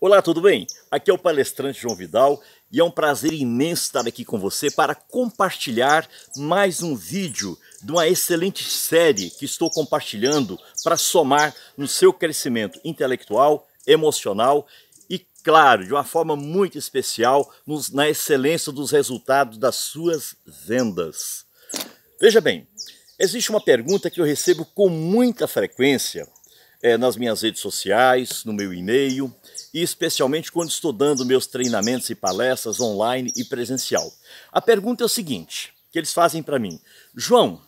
Olá, tudo bem? Aqui é o palestrante João Vidal e é um prazer imenso estar aqui com você para compartilhar mais um vídeo de uma excelente série que estou compartilhando para somar no seu crescimento intelectual, emocional e, claro, de uma forma muito especial nos, na excelência dos resultados das suas vendas. Veja bem, existe uma pergunta que eu recebo com muita frequência é, nas minhas redes sociais, no meu e-mail e especialmente quando estou dando meus treinamentos e palestras online e presencial. A pergunta é o seguinte, que eles fazem para mim. João,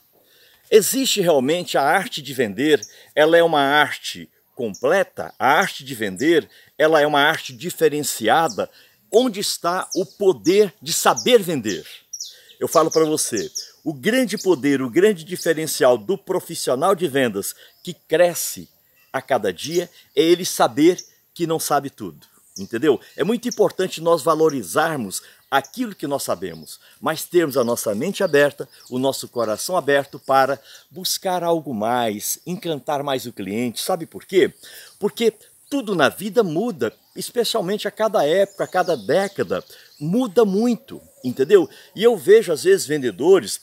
existe realmente a arte de vender? Ela é uma arte completa? A arte de vender, ela é uma arte diferenciada? Onde está o poder de saber vender? Eu falo para você, o grande poder, o grande diferencial do profissional de vendas que cresce a cada dia é ele saber que não sabe tudo, entendeu? É muito importante nós valorizarmos aquilo que nós sabemos, mas termos a nossa mente aberta, o nosso coração aberto para buscar algo mais, encantar mais o cliente. Sabe por quê? Porque tudo na vida muda, especialmente a cada época, a cada década, muda muito, entendeu? E eu vejo às vezes vendedores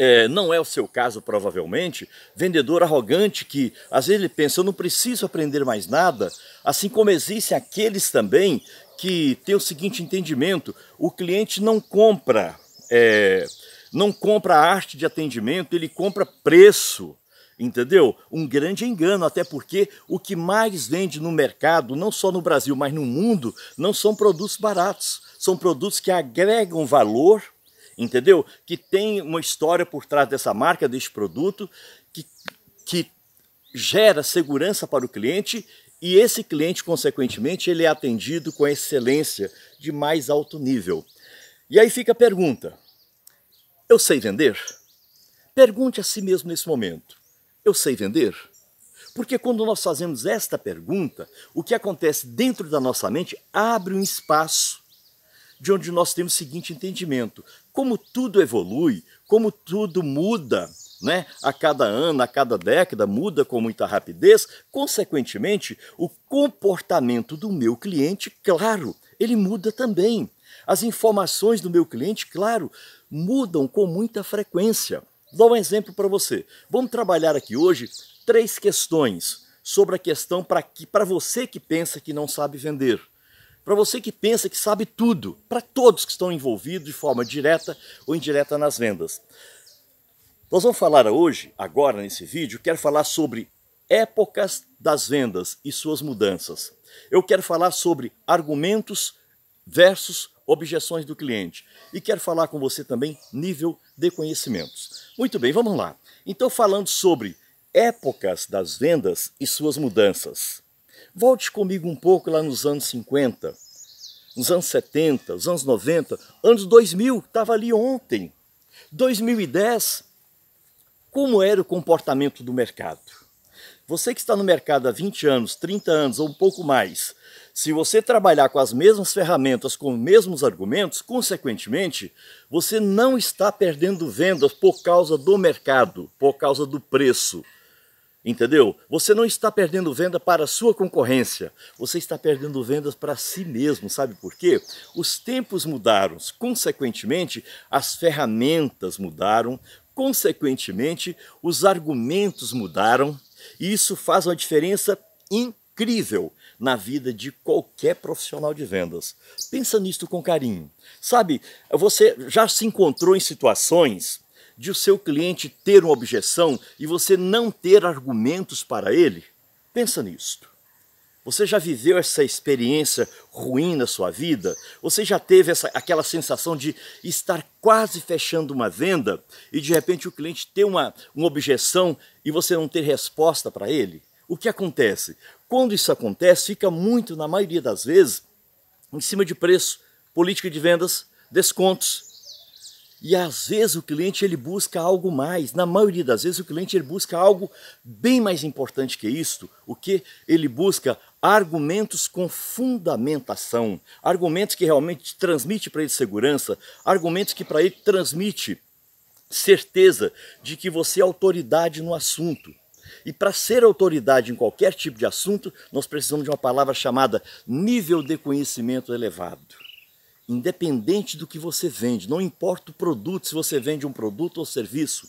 é, não é o seu caso provavelmente, vendedor arrogante que às vezes ele pensa, eu não preciso aprender mais nada, assim como existem aqueles também que têm o seguinte entendimento, o cliente não compra, é, não compra arte de atendimento, ele compra preço, entendeu? Um grande engano, até porque o que mais vende no mercado, não só no Brasil, mas no mundo, não são produtos baratos, são produtos que agregam valor entendeu? Que tem uma história por trás dessa marca, desse produto, que, que gera segurança para o cliente e esse cliente, consequentemente, ele é atendido com excelência de mais alto nível. E aí fica a pergunta, eu sei vender? Pergunte a si mesmo nesse momento, eu sei vender? Porque quando nós fazemos esta pergunta, o que acontece dentro da nossa mente abre um espaço de onde nós temos o seguinte entendimento: como tudo evolui, como tudo muda, né? A cada ano, a cada década, muda com muita rapidez, consequentemente, o comportamento do meu cliente, claro, ele muda também. As informações do meu cliente, claro, mudam com muita frequência. Vou dar um exemplo para você. Vamos trabalhar aqui hoje três questões sobre a questão para que para você que pensa que não sabe vender. Para você que pensa que sabe tudo, para todos que estão envolvidos de forma direta ou indireta nas vendas. Nós vamos falar hoje, agora nesse vídeo, quero falar sobre épocas das vendas e suas mudanças. Eu quero falar sobre argumentos versus objeções do cliente e quero falar com você também nível de conhecimentos. Muito bem, vamos lá. Então falando sobre épocas das vendas e suas mudanças. Volte comigo um pouco lá nos anos 50, nos anos 70, nos anos 90, anos 2000, estava ali ontem. 2010, como era o comportamento do mercado? Você que está no mercado há 20 anos, 30 anos ou um pouco mais, se você trabalhar com as mesmas ferramentas, com os mesmos argumentos, consequentemente, você não está perdendo vendas por causa do mercado, por causa do preço. Entendeu? Você não está perdendo venda para a sua concorrência, você está perdendo vendas para si mesmo, sabe por quê? Os tempos mudaram, consequentemente, as ferramentas mudaram, consequentemente, os argumentos mudaram, e isso faz uma diferença incrível na vida de qualquer profissional de vendas. Pensa nisto com carinho. Sabe, você já se encontrou em situações de o seu cliente ter uma objeção e você não ter argumentos para ele? Pensa nisto. Você já viveu essa experiência ruim na sua vida? Você já teve essa, aquela sensação de estar quase fechando uma venda e de repente o cliente ter uma, uma objeção e você não ter resposta para ele? O que acontece? Quando isso acontece, fica muito, na maioria das vezes, em cima de preço, política de vendas, descontos, e às vezes o cliente ele busca algo mais. Na maioria das vezes o cliente ele busca algo bem mais importante que isto. O que ele busca argumentos com fundamentação, argumentos que realmente transmite para ele segurança, argumentos que para ele transmite certeza de que você é autoridade no assunto. E para ser autoridade em qualquer tipo de assunto, nós precisamos de uma palavra chamada nível de conhecimento elevado. Independente do que você vende, não importa o produto, se você vende um produto ou serviço,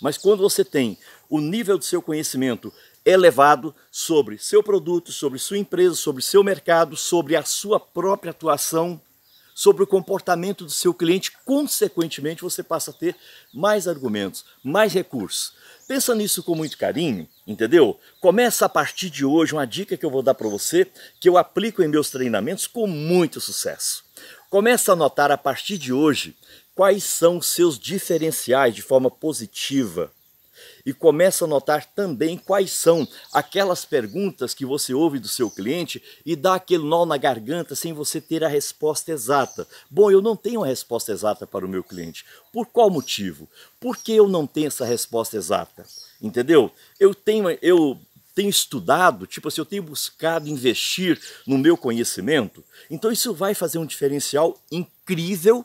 mas quando você tem o nível do seu conhecimento elevado sobre seu produto, sobre sua empresa, sobre seu mercado, sobre a sua própria atuação, sobre o comportamento do seu cliente, consequentemente você passa a ter mais argumentos, mais recursos. Pensa nisso com muito carinho, entendeu? Começa a partir de hoje uma dica que eu vou dar para você, que eu aplico em meus treinamentos com muito sucesso. Comece a notar a partir de hoje quais são os seus diferenciais de forma positiva e começa a notar também quais são aquelas perguntas que você ouve do seu cliente e dá aquele nó na garganta sem você ter a resposta exata. Bom, eu não tenho a resposta exata para o meu cliente. Por qual motivo? Por que eu não tenho essa resposta exata? Entendeu? Eu tenho, eu tenho estudado, tipo assim, eu tenho buscado investir no meu conhecimento, então isso vai fazer um diferencial incrível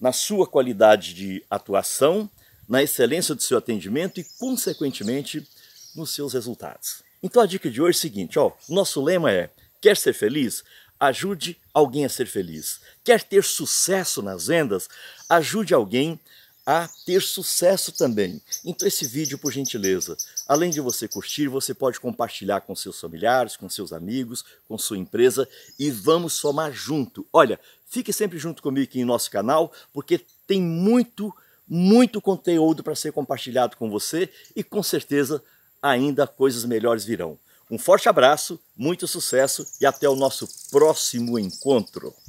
na sua qualidade de atuação, na excelência do seu atendimento e, consequentemente, nos seus resultados. Então a dica de hoje é a seguinte, ó, nosso lema é: quer ser feliz? Ajude alguém a ser feliz. Quer ter sucesso nas vendas? Ajude alguém a a ter sucesso também. Então esse vídeo, por gentileza, além de você curtir, você pode compartilhar com seus familiares, com seus amigos, com sua empresa e vamos somar junto. Olha, fique sempre junto comigo aqui em nosso canal, porque tem muito, muito conteúdo para ser compartilhado com você e com certeza ainda coisas melhores virão. Um forte abraço, muito sucesso e até o nosso próximo encontro.